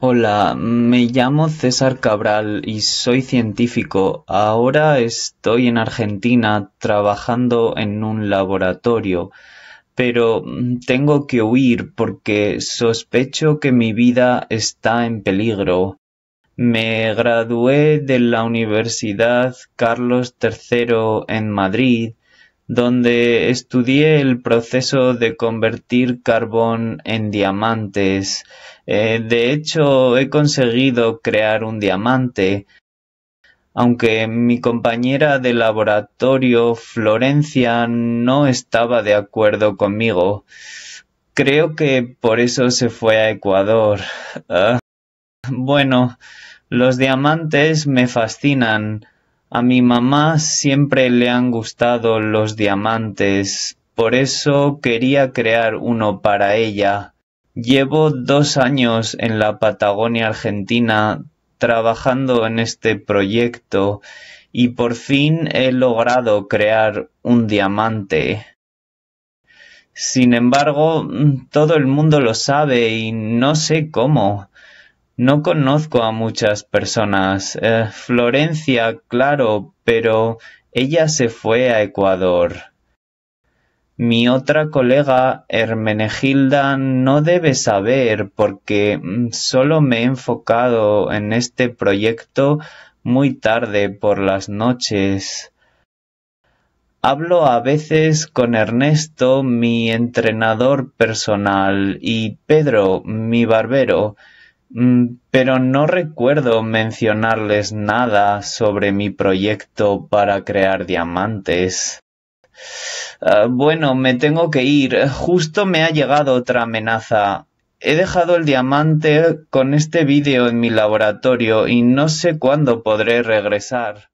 Hola, me llamo César Cabral y soy científico. Ahora estoy en Argentina trabajando en un laboratorio, pero tengo que huir porque sospecho que mi vida está en peligro. Me gradué de la Universidad Carlos III en Madrid donde estudié el proceso de convertir carbón en diamantes eh, de hecho, he conseguido crear un diamante, aunque mi compañera de laboratorio, Florencia, no estaba de acuerdo conmigo. Creo que por eso se fue a Ecuador. Ah, bueno, los diamantes me fascinan. A mi mamá siempre le han gustado los diamantes, por eso quería crear uno para ella. Llevo dos años en la Patagonia Argentina trabajando en este proyecto y por fin he logrado crear un diamante. Sin embargo, todo el mundo lo sabe y no sé cómo. No conozco a muchas personas. Eh, Florencia, claro, pero ella se fue a Ecuador. Mi otra colega, Hermenegilda, no debe saber porque mm, solo me he enfocado en este proyecto muy tarde por las noches. Hablo a veces con Ernesto, mi entrenador personal, y Pedro, mi barbero, mm, pero no recuerdo mencionarles nada sobre mi proyecto para crear diamantes. Ah, bueno, me tengo que ir. Justo me ha llegado otra amenaza. He dejado el diamante con este vídeo en mi laboratorio y no sé cuándo podré regresar.